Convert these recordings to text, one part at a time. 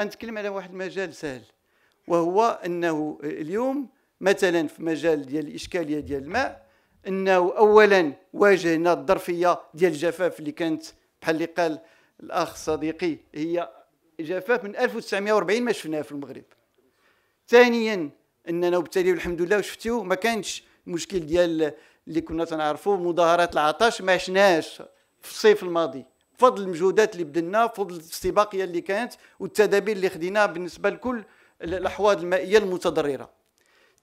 غنتكلم على واحد المجال سهل وهو انه اليوم مثلا في مجال ديال الاشكاليه ديال الماء انه اولا واجهنا الظرفيه ديال الجفاف اللي كانت بحال اللي قال الاخ صديقي هي جفاف من 1940 ما شفناها في المغرب ثانيا اننا وبالتالي الحمد لله وشفتيو ما كانش المشكل ديال اللي كنا تنعرفوا مظاهرات العطش ما عشناهاش في الصيف الماضي بفضل المجهودات اللي بذلنا بفضل الاستباقيه اللي كانت والتدابير اللي خديناها بالنسبه لكل الاحواض المائيه المتضرره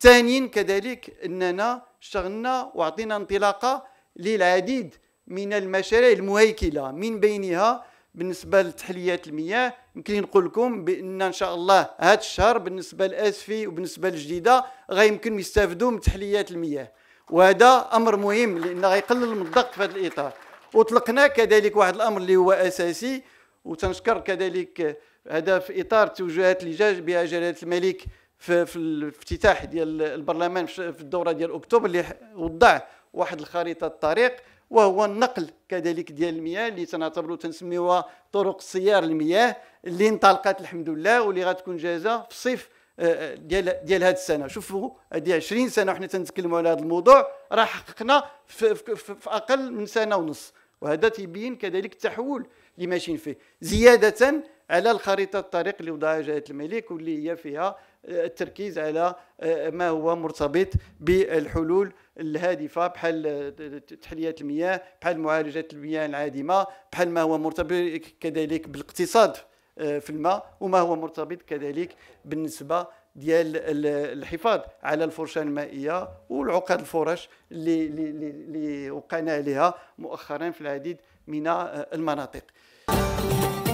ثانيا كذلك اننا اشتغلنا واعطينا انطلاقه للعديد من المشاريع المهيكله من بينها بالنسبه لتحليات المياه يمكن نقول لكم بان ان شاء الله هذا الشهر بالنسبه لاسفي وبالنسبه للجديده غيمكن يستافدوا من تحليات المياه وهذا امر مهم لان غيقلل من الضغط في هذا الاطار وطلقنا كذلك واحد الامر اللي هو اساسي وتنشكر كذلك هذا في اطار التوجهات اللي جا بها جلاله الملك في, في الافتتاح ديال البرلمان في الدوره ديال اكتوبر اللي وضع واحد الخريطه الطريق وهو النقل كذلك ديال المياه اللي تنعتبروا تنسميوها طرق سيار المياه اللي انطلقت الحمد لله واللي غتكون جاهزه في الصيف ديال ديال هذه السنه شوفوا هذه 20 سنه وحنا تنتكلموا على هذا الموضوع راه حققنا في, في, في, في اقل من سنه ونص وهذا تيبين كذلك التحول اللي ماشيين فيه زياده على الخريطه الطريق اللي وضعها جهه الملك واللي هي فيها آه، التركيز على آه، ما هو مرتبط بالحلول الهادفه بحال آه، تحليه المياه بحال معالجه المياه العادمه بحال ما هو مرتبط كذلك بالاقتصاد آه، في الماء وما هو مرتبط كذلك بالنسبه ديال الحفاظ على الفرشاه المائيه والعقد الفرش اللي اللي اللي وقعنا عليها مؤخرا في العديد من المناطق